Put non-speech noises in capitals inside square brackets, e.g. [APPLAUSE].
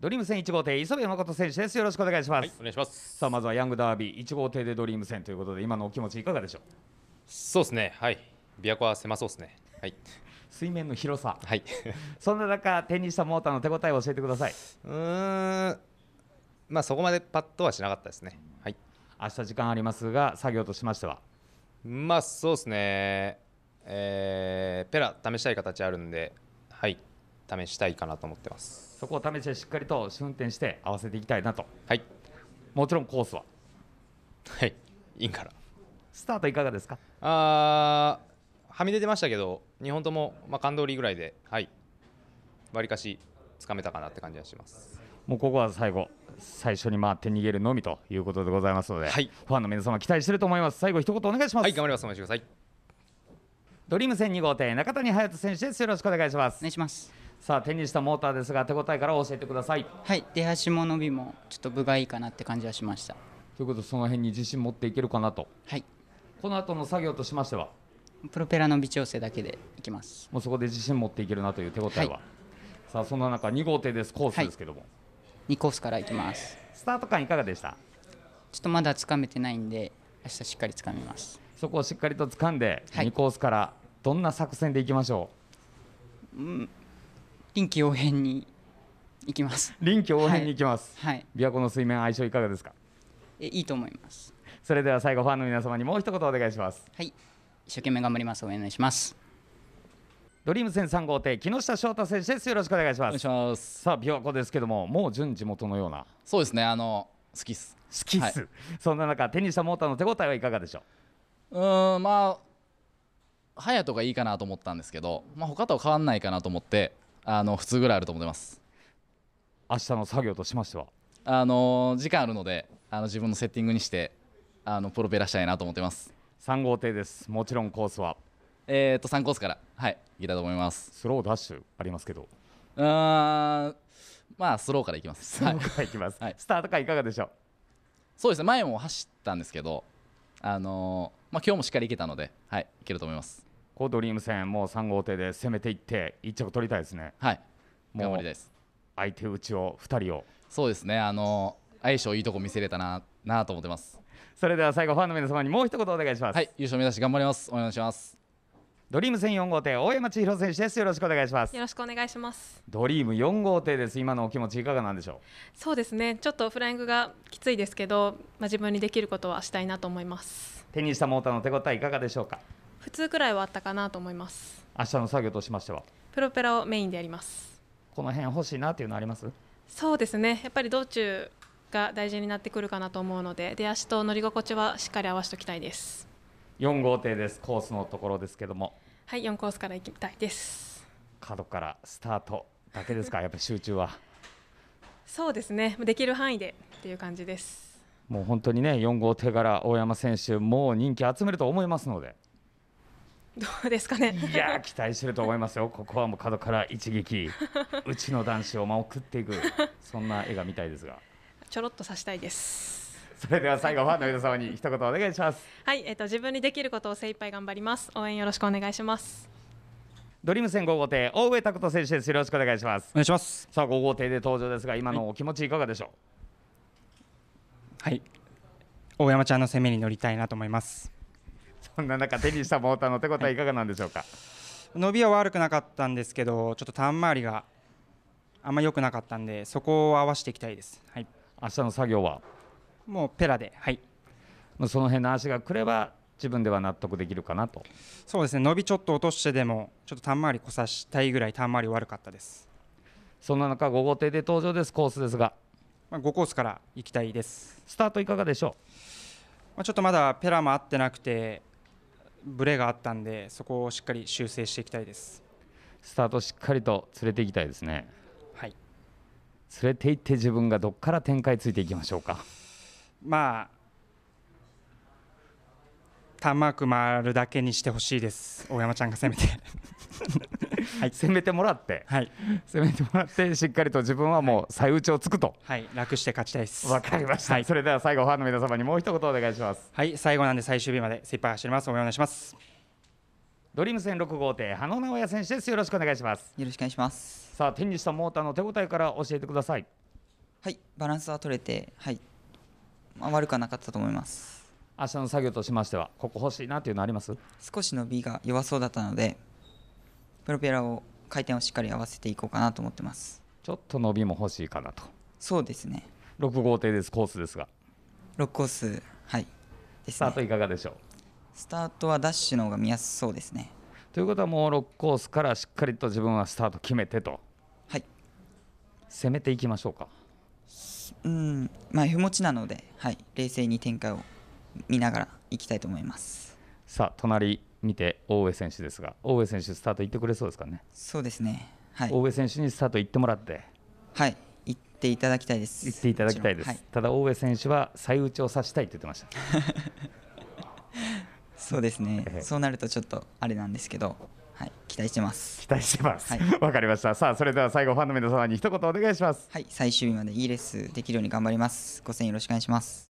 ドリーム戦1号艇磯部誠選手ですよろしくお願いします、はい、お願いしますさあまずはヤングダービー1号艇でドリーム戦ということで今のお気持ちいかがでしょうそうですねはい琵琶湖は狭そうですねはい水面の広さはい [LAUGHS] そんな中手にしたモーターの手応えを教えてください [LAUGHS] うんまあそこまでパッとはしなかったですねはい明日時間ありますが作業としましてはまあそうですねえー、ペラ試したい形あるんではい試したいかなと思ってますそこを試してしっかりと試運転して合わせていきたいなとはいもちろんコースははいいいんからスタートいかがですかあーはみ出てましたけど2本とも、まあ、感動りぐらいではいわりかしつかめたかなって感じがしますもうここは最後最初に回って逃げるのみということでございますので、はい、ファンの皆様期待してると思います最後一言お願いしますはい頑張りますお待ちくださいドリーム戦2号艇中谷隼人選手ですよろしくお願いしますお願いしますさあ手にしたモーターですが手応えから教えてくださいはい出足も伸びもちょっと分がいいかなって感じはしましたということでその辺に自信持っていけるかなとはいこの後の作業としましてはプロペラの微調整だけでいきますもうそこで自信持っていけるなという手応えは、はい、さあそんな中2号艇ですコースですけども、はい、2コースからいきますスタート感いかがでしたちょっとまだつかめてないんで明日しっかりつかみますそこをしっかりと掴んで、2コースからどんな作戦でいきましょう、うん臨機応変に行きます臨機応変に行きます、はい、琵琶湖の水面相性いかがですかえいいと思いますそれでは最後ファンの皆様にもう一言お願いしますはい一生懸命頑張りますお願いしますドリーム戦3号艇木下翔太選手ですよろしくお願いしますさあ琵琶湖ですけどももう準地元のようなそうですねあの好きっす好きっす、はい、そんな中手にしたモーターの手応えはいかがでしょううんまあ隼人がいいかなと思ったんですけど、まあ、他とは変わらないかなと思ってあの普通ぐらいあると思います明日の作業としましてはあの時間あるのであの自分のセッティングにしてあのプロペラしたいなと思ってます3号艇ですもちろんコースはえっ、と3コースからはいいきたいと思いますスローダッシュありますけどうーんまあスローからいきますスローからいきます、はい、スタートからいかがでしょうそうですね前も走ったんですけどあのー、まあ今日もしっかりいけたのではいいけると思いますこうドリーム戦、もう3号艇で攻めていって、1着取りたいですね。はい、もう相手打ちを2人をそうですね、あの相性いいとこ見せれたななと思ってます。それでは最後、ファンの皆様にもう一言お願いします。はい、優勝目指し頑張ります。お願いします。ドリーム戦4号艇大山千尋選手ですよろしくお願いしますよろしくお願いしますドリーム4号艇です今のお気持ちいかがなんでしょうそうですねちょっとフライングがきついですけどまあ自分にできることはしたいなと思います手にしたモーターの手応えいかがでしょうか普通くらいはあったかなと思います明日の作業としましてはプロペラをメインでやりますこの辺欲しいなっていうのありますそうですねやっぱり道中が大事になってくるかなと思うので出足と乗り心地はしっかり合わせておきたいです4号艇ですコースのところですけどもはい4コースから行きたいです角からスタートだけですかやっぱり集中はそうですねできる範囲でっていう感じですもう本当にね4号艇から大山選手もう人気集めると思いますのでどうですかねいや期待してると思いますよここはもう角から一撃 [LAUGHS] うちの男子をま送っていくそんな映画みたいですがちょろっと刺したいですそれでは最後ファンの皆様に一言お願いしますはいえっ、ー、と自分にできることを精一杯頑張ります応援よろしくお願いしますドリーム戦5号艇大上拓人選手ですよろしくお願いしますお願いしますさあ5号艇で登場ですが今のお気持ちいかがでしょうはい大山ちゃんの攻めに乗りたいなと思いますそんな中手にしたモーターの手応えいかがなんでしょうか、はい、伸びは悪くなかったんですけどちょっとターン回りがあんま良くなかったんでそこを合わせていきたいです、はい、明日の作業はもうペラではいその辺の足がくれば自分では納得できるかなとそうですね伸びちょっと落としてでもちょっとターン回りこさしたいぐらいターン回り悪かったですそんな中5号艇で登場ですコースですが、まあ、5コースから行きたいですスタートいかがでしょう、まあ、ちょっとまだペラも合ってなくてブレがあったんでそこをしっかり修正していきたいですスタートしっかりと連れていきたいですねはい連れていって自分がどこから展開ついていきましょうかまあターンマーク回るだけにしてほしいです大山ちゃんが攻めてはい、攻めてもらって、はい、攻めてもらってしっかりと自分はもう最打ちをつくと、はい、楽して勝ちたいですわかりました、はい、それでは最後ファンの皆様にもう一言お願いしますはい最後なんで最終日まで精一杯走りますお願いしますドリーム戦6号艇羽野直哉選手ですよろしくお願いしますよろしくお願いしますさあ手にしたモーターの手応えから教えてくださいはいバランスは取れてはいまあ、悪くはなかったと思います明日の作業としましてはここ欲しいなというのあります少し伸びが弱そうだったのでプロペラを回転をしっかり合わせていこうかなと思ってますちょっと伸びも欲しいかなとそうですね6号艇ですコースですが6コースはい、スタートいかがでしょうスタートはダッシュの方が見やすそうですねということはもう6コースからしっかりと自分はスタート決めてとはい攻めていきましょうかうんまあ F 持ちなので、はい、冷静に展開を見ながらいきたいと思いますさあ隣見て大上選手ですが大上選手スタート行ってくれそうですかねそうですね、はい、大上選手にスタート行ってもらってはい行っていただきたいです行っていただきたいです、はい、ただ大上選手は最打ちを指したいって言ってました [LAUGHS] そうですね、ええ、そうなるとちょっとあれなんですけどはい、期待してます。期待してます。わ、はい、[LAUGHS] かりました。さあ、それでは最後ファンの皆様に一言お願いします。はい、最終日までいいレースできるように頑張ります。ご声援よろしくお願いします。